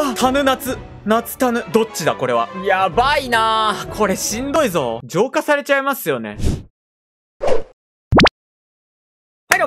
あ、タヌ夏。夏タヌ。どっちだ、これは。やばいなこれしんどいぞ。浄化されちゃいますよね。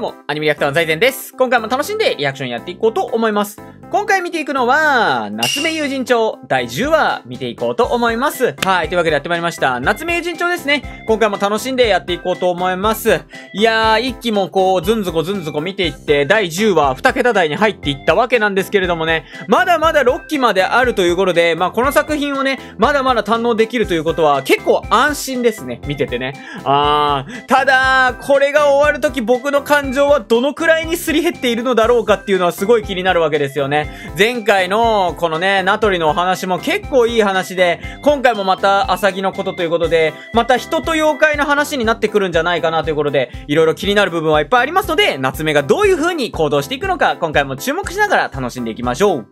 今もアニメリアクターの財前です。今回も楽しんでリアクションやっていこうと思います。今回見ていくのは、夏目友人帳第10話見ていこうと思います。はい。というわけでやってまいりました。夏目友人帳ですね。今回も楽しんでやっていこうと思います。いやー、一期もこう、ずんずこずんずこ見ていって、第10話2桁台に入っていったわけなんですけれどもね、まだまだ6期まであるということで、まあこの作品をね、まだまだ堪能できるということは結構安心ですね。見ててね。あー、ただ、これが終わるとき僕の感感情はどのくらいにすり減っているのだろうかっていうのはすごい気になるわけですよね。前回のこのね、ナトリのお話も結構いい話で、今回もまたアサギのことということで、また人と妖怪の話になってくるんじゃないかなということで、いろいろ気になる部分はいっぱいありますので、夏目がどういう風に行動していくのか、今回も注目しながら楽しんでいきましょう。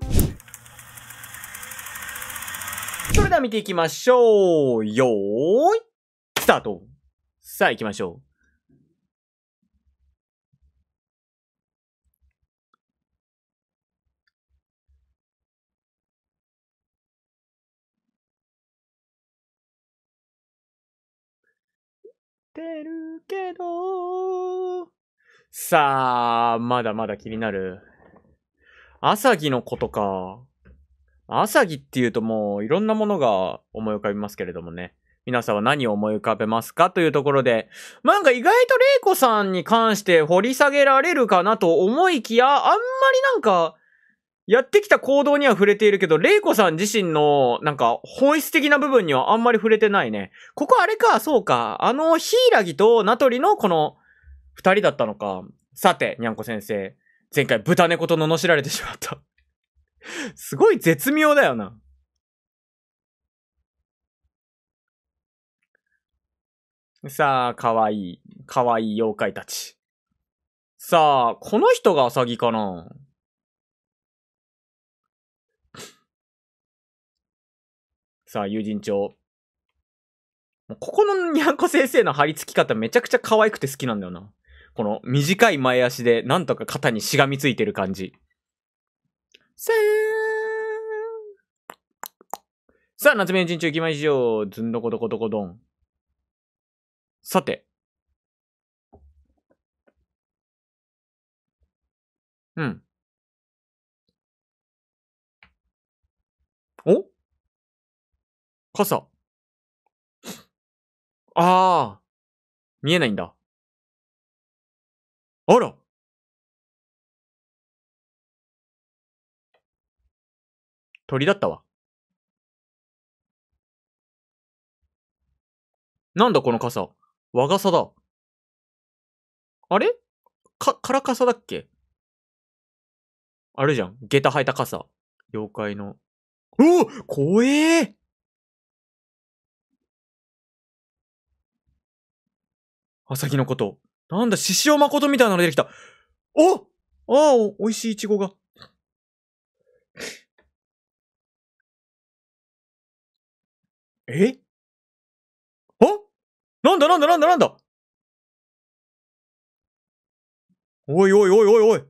それでは見ていきましょう。よーい、スタート。さあ行きましょう。ってるけど。さあ、まだまだ気になる。アサギのことか。朝サっていうともういろんなものが思い浮かびますけれどもね。皆さんは何を思い浮かべますかというところで、なんか意外と玲子さんに関して掘り下げられるかなと思いきや、あんまりなんかやってきた行動には触れているけど、玲子さん自身の、なんか、本質的な部分にはあんまり触れてないね。ここあれか、そうか。あの、ヒイラギとナトリのこの、二人だったのか。さて、にゃんこ先生。前回豚猫と罵られてしまった すごい絶妙だよな。さあ、かわいい。かわいい妖怪たち。さあ、この人がアサギかなさあ、友人帳。ここのにゃんこ先生の張り付き方めちゃくちゃ可愛くて好きなんだよな。この短い前足でなんとか肩にしがみついてる感じ。さあ、さあ、夏目友人帳行きましょう。ずんどこどこどこどん。さて。うん。お傘。ああ。見えないんだ。あら鳥だったわ。なんだこの傘。和傘だ。あれか、から傘だっけあるじゃん。下駄履いた傘。妖怪の。おお怖えー、サギのこと。なんだ、獅子王誠みたいなの出てきた。おああ、美味しいイチゴが。えあなんだなんだなんだなんだおいおいおいおいおい。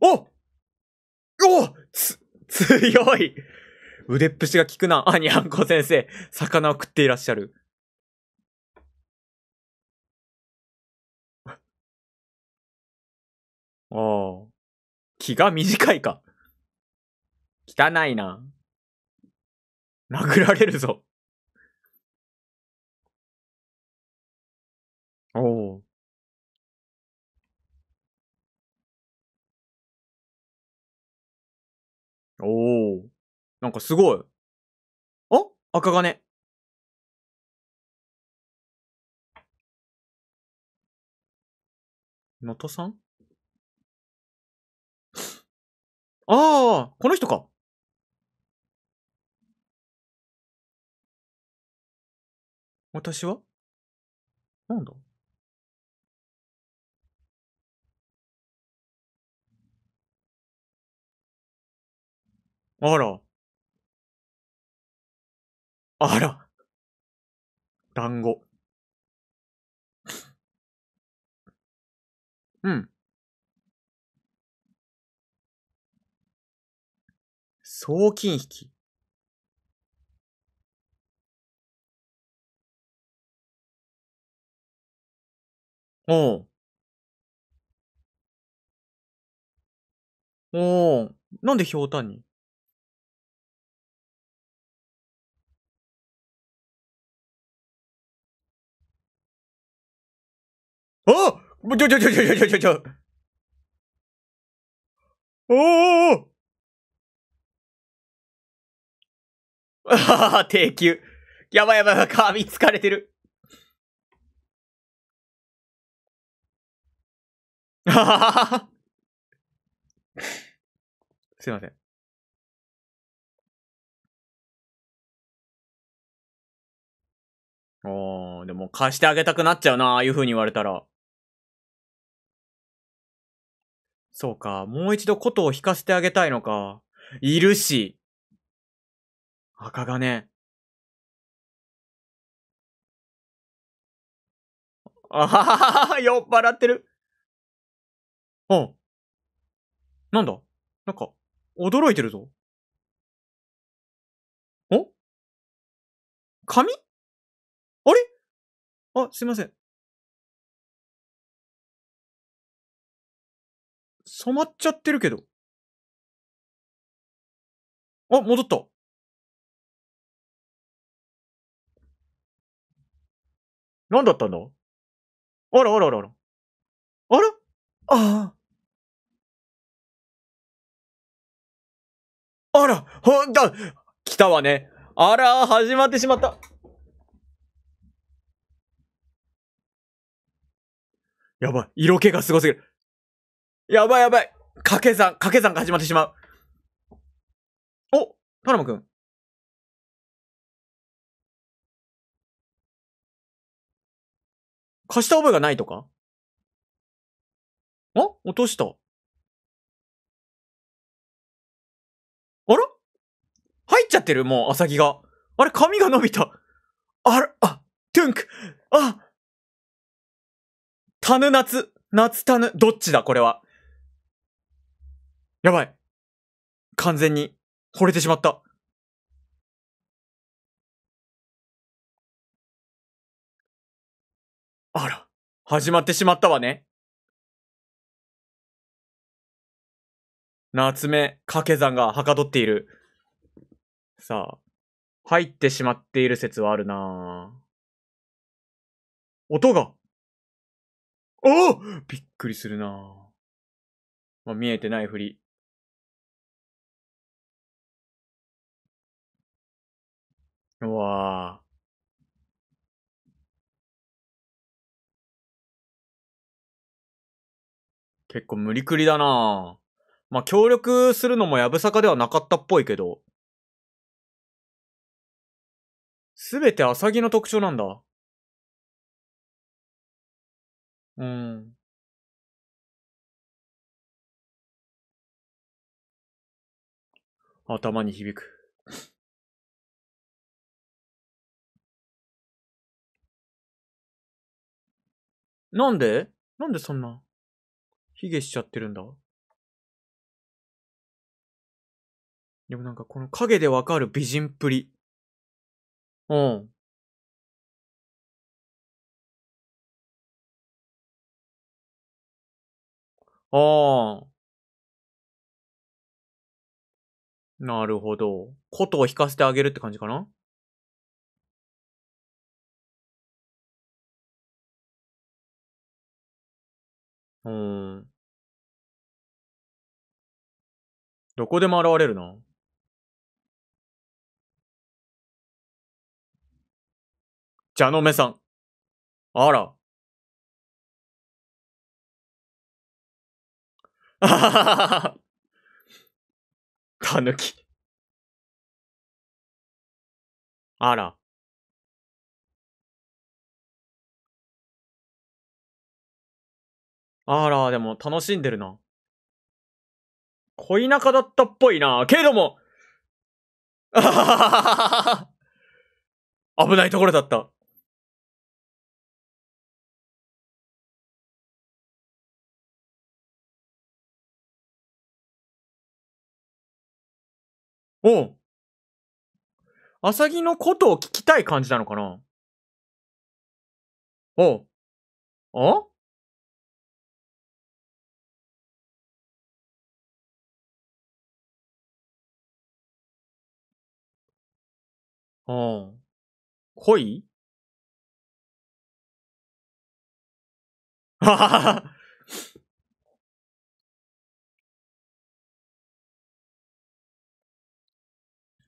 おおつ、強い腕っぷしが効くな。あ、ニャんこ先生。魚を食っていらっしゃる。ああ。気が短いか。汚いな。殴られるぞ。おお。おお。なんかすごい。あ赤金。のとさんああこの人か私はなんだあら。あら。団子。うん。送金引き。おう。おう。なんでひょうたんにあちょちょちょちょちょちょちょ。おおあはは、定休。やばいやばいやばい、髪疲れてる。あははは。すいません。おー、でも貸してあげたくなっちゃうな、ああいう風に言われたら。そうか。もう一度琴を弾かせてあげたいのか。いるし。赤金。あははは酔っ払ってる。うん。なんだなんか、驚いてるぞ。お紙あれあ、すいません。染まっちゃってるけど。あ、戻った。何だったんだあらあらあらあら。あらああ。あらほんだ来たわね。あら始まってしまった。やばい。色気がすごすぎる。やばいやばい。掛け算、掛け算が始まってしまう。おパナマくん。貸した覚えがないとかあ落とした。あら入っちゃってるもう、アサギが。あれ髪が伸びた。あら、あ、トゥンク。あ、タヌ夏。夏タヌ。どっちだこれは。やばい。完全に惚れてしまった。あら、始まってしまったわね。夏目掛け算がはかどっている。さあ、入ってしまっている説はあるな音が。おびっくりするなまあ、見えてないふり。うわぁ。結構無理くりだなまあ、協力するのもやぶさかではなかったっぽいけど。すべてアサギの特徴なんだ。うん。頭に響く。なんでなんでそんな、卑下しちゃってるんだでもなんかこの影でわかる美人っぷり。うん。ああ。なるほど。琴を弾かせてあげるって感じかなうん。どこでも現れるな。じゃのめさん。あら。あはははたぬき。あら。あら、でも楽しんでるな。恋仲だったっぽいな。けれども、あはははは危ないところだった。おう。アサギのことを聞きたい感じなのかなおう。あうん。恋ははは。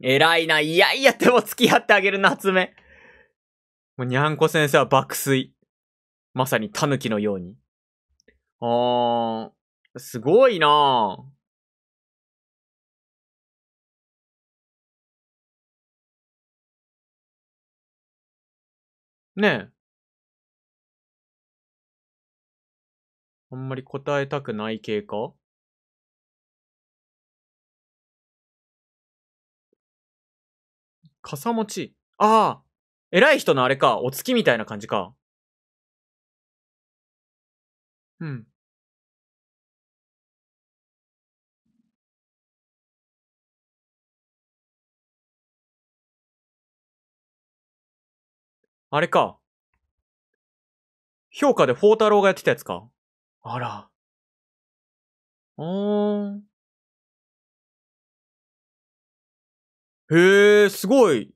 偉いな。いやいや、でも付き合ってあげる夏目。もうにゃんこ先生は爆睡。まさに狸のように。あー、すごいなぁ。ねえ。あんまり答えたくない系か傘持ち。ああ偉い人のあれか。お月みたいな感じか。うん。あれか。評価でタローがやってたやつか。あら。うーん。へえ、すごい。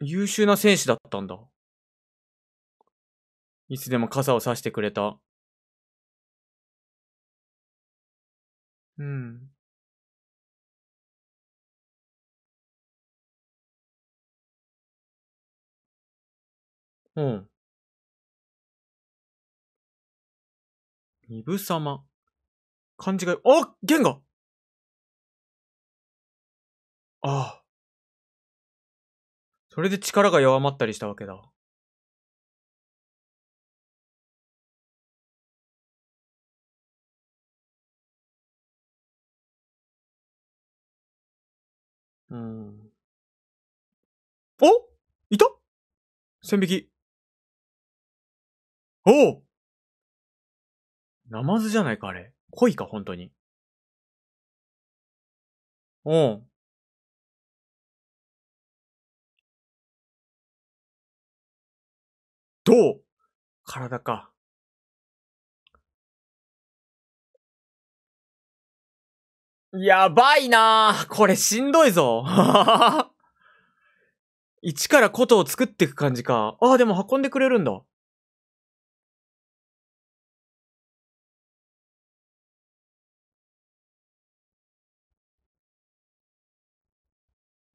優秀な戦士だったんだ。いつでも傘をさしてくれた。うん。うん。みぶ様。漢字が、あ弦がああ。それで力が弱まったりしたわけだ。うん。おいた千匹。おおナマズじゃないか、あれ。恋か、本当に。うん。どう体か。やばいなこれしんどいぞ。一から琴を作っていく感じか。ああ、でも運んでくれるんだ。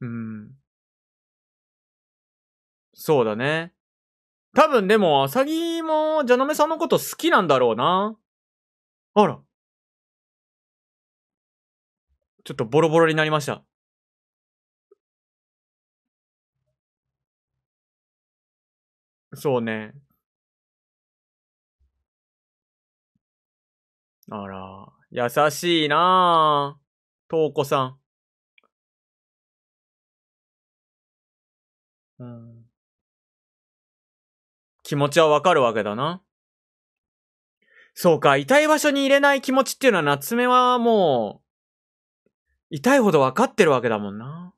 うん。そうだね。多分でも、アサギも、ジャのメさんのこと好きなんだろうな。あら。ちょっとボロボロになりました。そうね。あら、優しいなぁ。とうこさん。うん。気持ちはわかるわけだな。そうか、痛い場所に入れない気持ちっていうのは夏目はもう、痛いほどわかってるわけだもんな。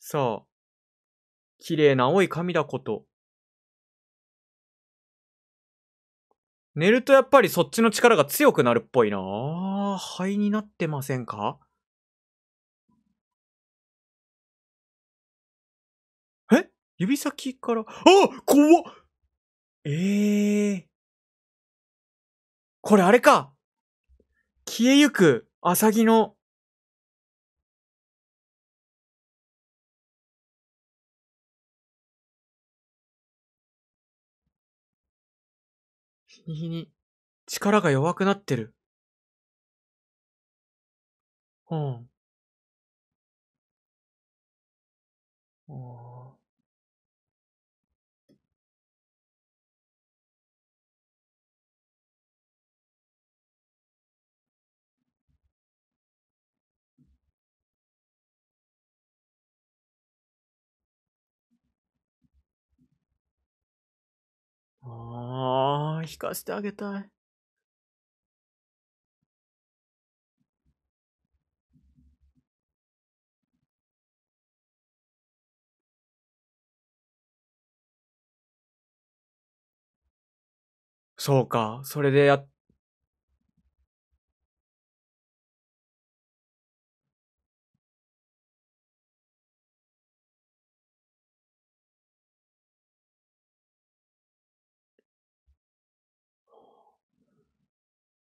さあ、綺麗な青い髪だこと。寝るとやっぱりそっちの力が強くなるっぽいな。肺になってませんか指先から、あ怖っええー。これあれか消えゆくアサギの日に日に力が弱くなってる。うん。うんああ、弾かせてあげたい。そうか。それでやっ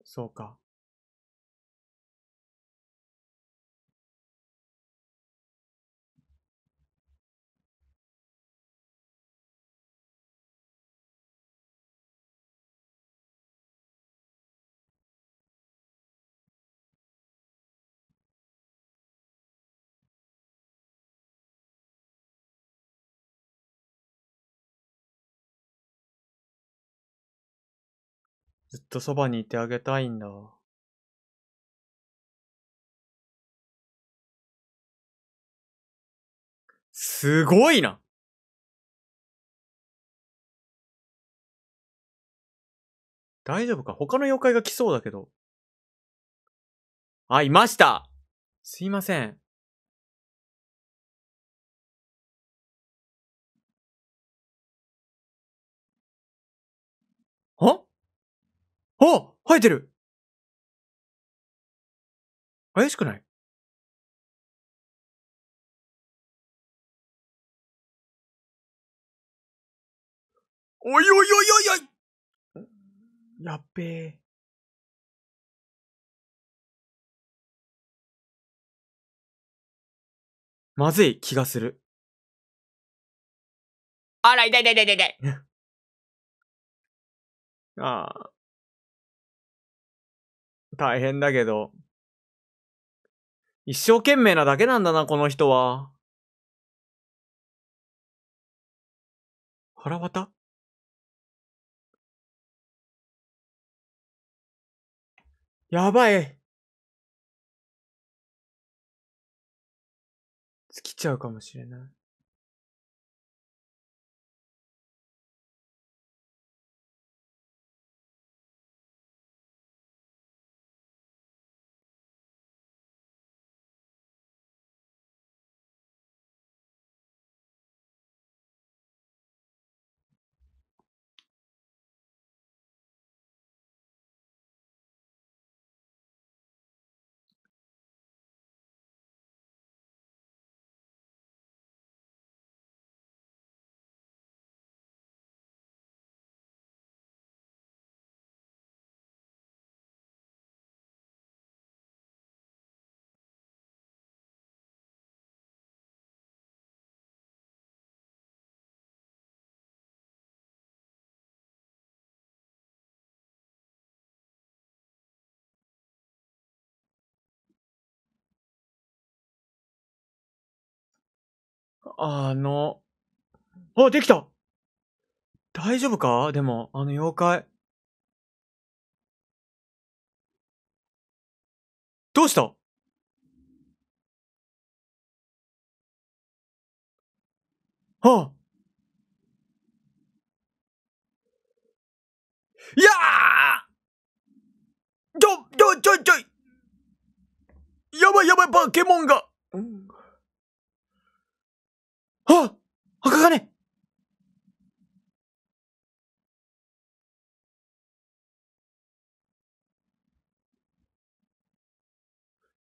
そうか。とそばにいてあげたいんだすごいな大丈夫か他の妖怪が来そうだけど。あ、いましたすいません。あ生えてる怪しくないおいおいおいおいおいやっべえ。まずい気がする。あら、痛い痛い痛い痛い。ああ。大変だけど。一生懸命なだけなんだな、この人は。腹渡やばい。尽きちゃうかもしれない。あの、あ、できた大丈夫かでも、あの妖怪。どうしたはあ。いやあちょ、ちょ、ちょ、ちょいやばいやばい、バケモンが、うんあ赤金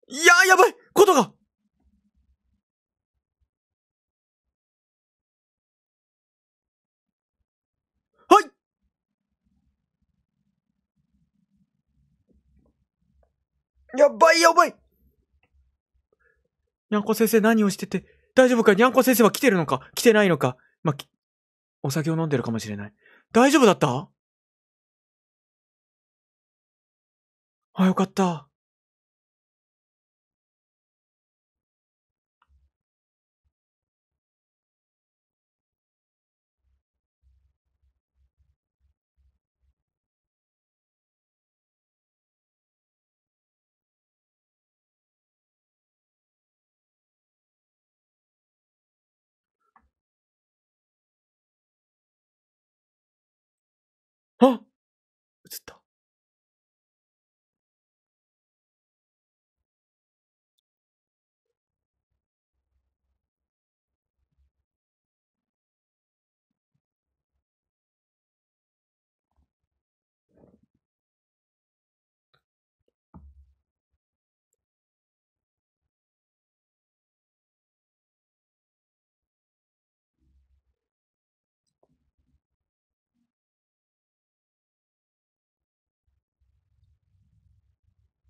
いやーやばいことがはいやばいやばいにゃんこ先生何をしてて大丈夫かにゃんこ先生は来てるのか来てないのかまあ、お酒を飲んでるかもしれない。大丈夫だったあ、よかった。huh?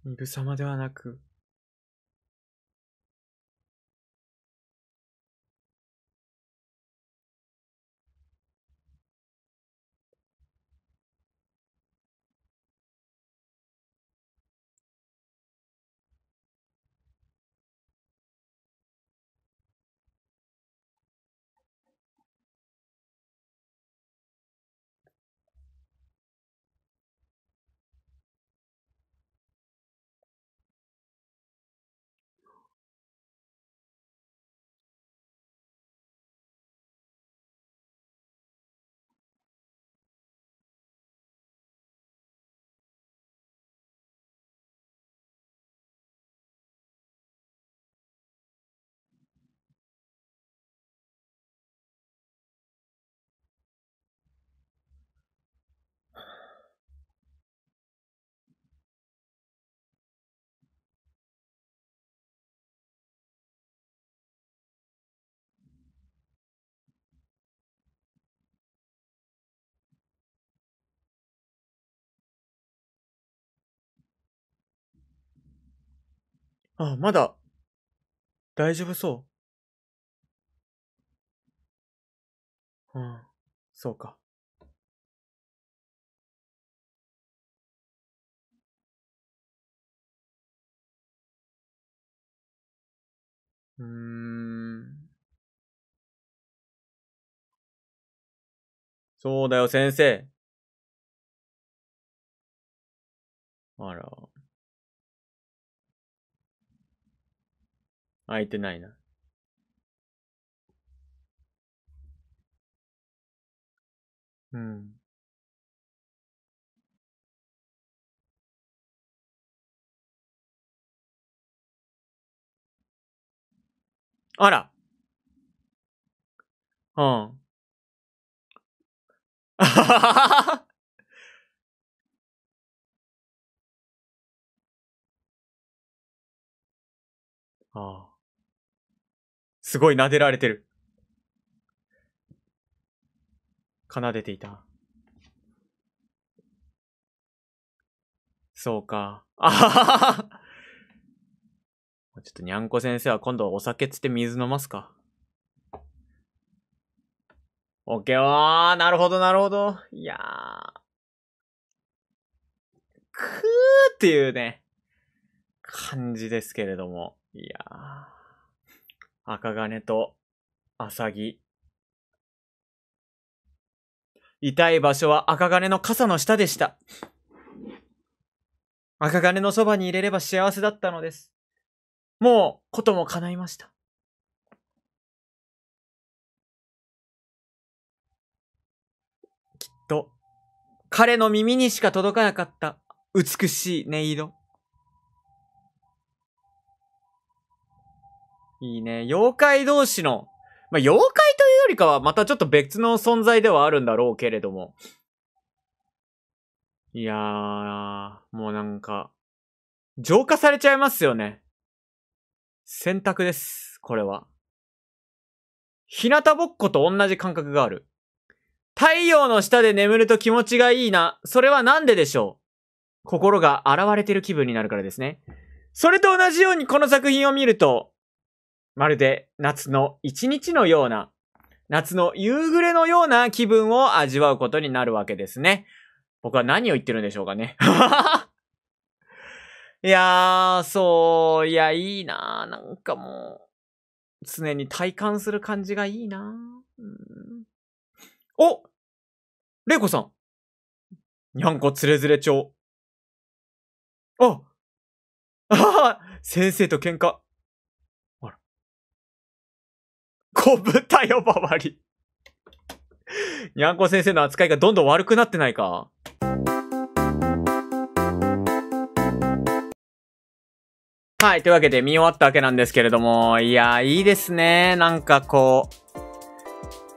イグ様ではなく、あ、まだ、大丈夫そう。うん、そうか。うん。そうだよ、先生。あら。空いてないな。うん。あら。うん。あはははああ。すごい撫でられてる。奏でていた。そうか。あはははちょっとにゃんこ先生は今度お酒つって水飲ますか。オッケーわー。なるほど、なるほど。いやー。くーっていうね、感じですけれども。いやー。赤金とアサギ。痛い場所は赤金の傘の下でした。赤金のそばに入れれば幸せだったのです。もう、ことも叶いました。きっと、彼の耳にしか届かなかった美しい音色。いいね。妖怪同士の、まあ、妖怪というよりかはまたちょっと別の存在ではあるんだろうけれども。いやー、もうなんか、浄化されちゃいますよね。選択です、これは。日向ぼっこと同じ感覚がある。太陽の下で眠ると気持ちがいいな。それはなんででしょう心が現れてる気分になるからですね。それと同じようにこの作品を見ると、まるで夏の一日のような、夏の夕暮れのような気分を味わうことになるわけですね。僕は何を言ってるんでしょうかね。いやー、そう、いや、いいなー。なんかもう、常に体感する感じがいいなー。うん、おれいこさん。にゃんこつれずれ帳。ああ先生と喧嘩。小豚呼ばわりにゃんこ先生の扱いがどんどん悪くなってないかはい。というわけで見終わったわけなんですけれども、いやいいですね。なんかこう、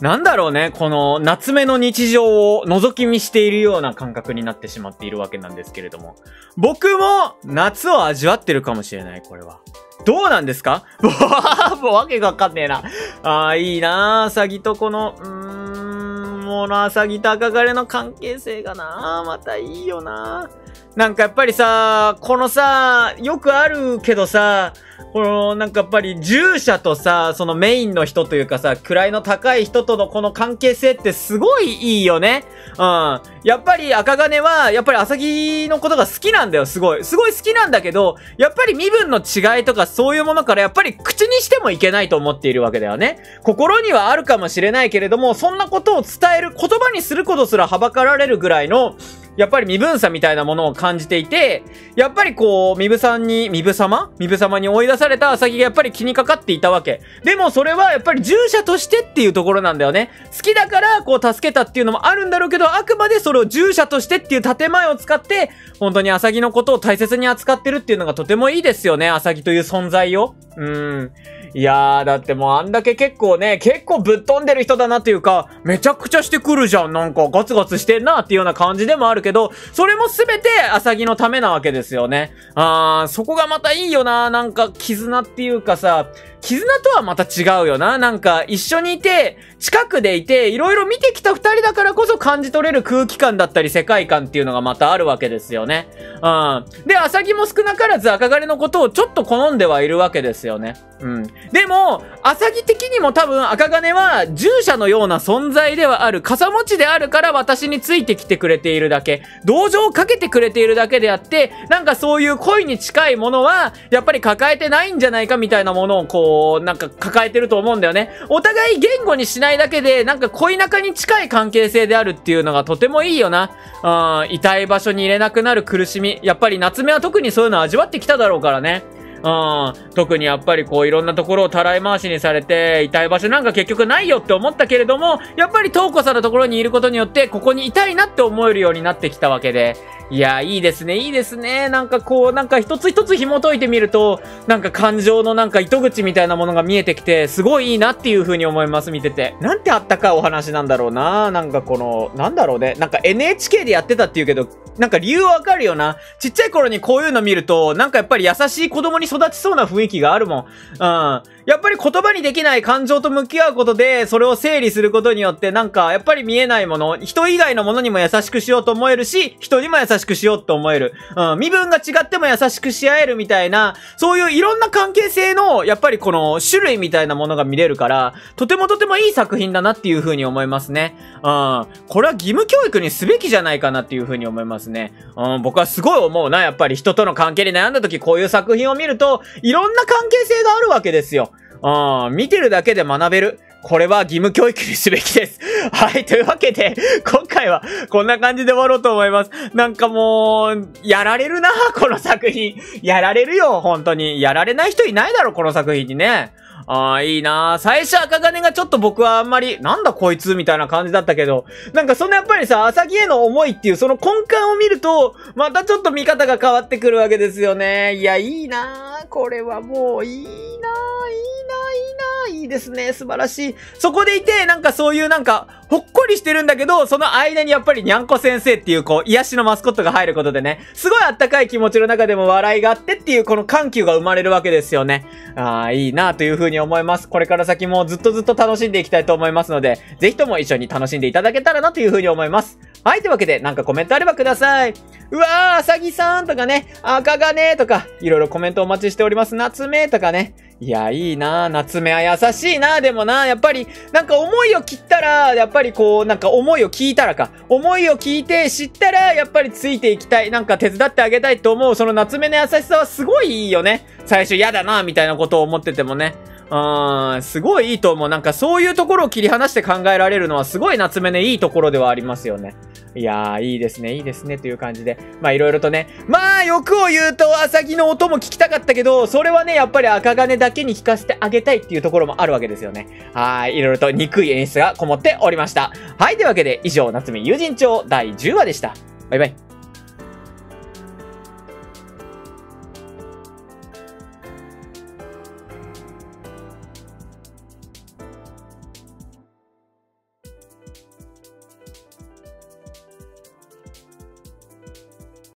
なんだろうね、この夏目の日常を覗き見しているような感覚になってしまっているわけなんですけれども。僕も夏を味わってるかもしれない、これは。どうなんですか もうわけがわかんねえな。ああ、いいなあ、サギとこの、うーん、もうな、サギと赤枯れの関係性がなまたいいよななんかやっぱりさ、このさ、よくあるけどさ、この、なんかやっぱり従者とさ、そのメインの人というかさ、位の高い人とのこの関係性ってすごいいいよね。うん。やっぱり赤金は、やっぱり浅木のことが好きなんだよ、すごい。すごい好きなんだけど、やっぱり身分の違いとかそういうものからやっぱり口にしてもいけないと思っているわけだよね。心にはあるかもしれないけれども、そんなことを伝える言葉にすることすらはばかられるぐらいの、やっぱり身分差みたいなものを感じていて、やっぱりこう、身分さんに、身分様身分様に追い出されたアサギがやっぱり気にかかっていたわけ。でもそれはやっぱり従者としてっていうところなんだよね。好きだからこう助けたっていうのもあるんだろうけど、あくまでそれを従者としてっていう建前を使って、本当にアサギのことを大切に扱ってるっていうのがとてもいいですよね、アサギという存在を。うーん。いやー、だってもうあんだけ結構ね、結構ぶっ飛んでる人だなっていうか、めちゃくちゃしてくるじゃん。なんかガツガツしてんなっていうような感じでもあるけど、それもすべてアサギのためなわけですよね。あー、そこがまたいいよな。なんか絆っていうかさ、絆とはまた違うよな。なんか一緒にいて、近くでいて、いろいろ見てきた二人だからこそ感じ取れる空気感だったり世界観っていうのがまたあるわけですよね。うん。で、アサギも少なからず赤狩りのことをちょっと好んではいるわけですよね。うん。でも、アサギ的にも多分赤金は従者のような存在ではある。傘持ちであるから私についてきてくれているだけ。同情をかけてくれているだけであって、なんかそういう恋に近いものは、やっぱり抱えてないんじゃないかみたいなものをこう、なんか抱えてると思うんだよね。お互い言語にしないだけで、なんか恋仲に近い関係性であるっていうのがとてもいいよな。うん、痛い場所に入れなくなる苦しみ。やっぱり夏目は特にそういうの味わってきただろうからね。うん。特にやっぱりこういろんなところをたらい回しにされて、痛い場所なんか結局ないよって思ったけれども、やっぱり東子さんのところにいることによって、ここにいたいなって思えるようになってきたわけで。いや、いいですね、いいですね。なんかこう、なんか一つ一つ紐解いてみると、なんか感情のなんか糸口みたいなものが見えてきて、すごいいいなっていう風に思います、見てて。なんてあったかいお話なんだろうな。なんかこの、なんだろうね。なんか NHK でやってたっていうけど、なんか理由わかるよな。ちっちゃい頃にこういうの見ると、なんかやっぱり優しい子供に育育ちそうな雰囲気があるもん。うん。やっぱり言葉にできない感情と向き合うことで、それを整理することによって、なんか、やっぱり見えないもの、人以外のものにも優しくしようと思えるし、人にも優しくしようと思える。うん、身分が違っても優しくし合えるみたいな、そういういろんな関係性の、やっぱりこの種類みたいなものが見れるから、とてもとてもいい作品だなっていうふうに思いますね。うん、これは義務教育にすべきじゃないかなっていうふうに思いますね。うん、僕はすごい思うな、やっぱり人との関係で悩んだ時こういう作品を見ると、いろんな関係性があるわけですよ。うん、見てるだけで学べる。これは義務教育にすべきです。はい。というわけで、今回はこんな感じで終わろうと思います。なんかもう、やられるな、この作品。やられるよ、本当に。やられない人いないだろ、この作品にね。ああ、いいな最初赤金がちょっと僕はあんまり、なんだこいつみたいな感じだったけど、なんかそのやっぱりさ、朝木への思いっていうその根幹を見ると、またちょっと見方が変わってくるわけですよね。いや、いいなこれはもういいなーいいなーいいないいですね。素晴らしい。そこでいて、なんかそういうなんか、ほっこりしてるんだけど、その間にやっぱりにゃんこ先生っていうこう、癒しのマスコットが入ることでね、すごいあったかい気持ちの中でも笑いがあってっていうこの緩急が生まれるわけですよね。ああ、いいなというふうに思います。これから先もずっとずっと楽しんでいきたいと思いますので、ぜひとも一緒に楽しんでいただけたらなというふうに思います。はい、というわけで、なんかコメントあればください。うわー、あさぎさんとかね、赤金とか、いろいろコメントお待ちしております。夏目とかね。いや、いいな夏目は優しいなでもなやっぱり、なんか思いを切ったら、やっぱりこう、なんか思いを聞いたらか、思いを聞いて知ったら、やっぱりついていきたい、なんか手伝ってあげたいと思う、その夏目の優しさはすごいいいよね。最初嫌だなみたいなことを思っててもね。うん、すごいいいと思う。なんかそういうところを切り離して考えられるのはすごい夏目ね、いいところではありますよね。いやー、いいですね、いいですね、という感じで。まあ、いろいろとね。まあ、欲を言うと、アサギの音も聞きたかったけど、それはね、やっぱり赤金だけに聞かせてあげたいっていうところもあるわけですよね。はい、いろいろと憎い演出がこもっておりました。はい、というわけで、以上、夏目友人帳第10話でした。バイバイ。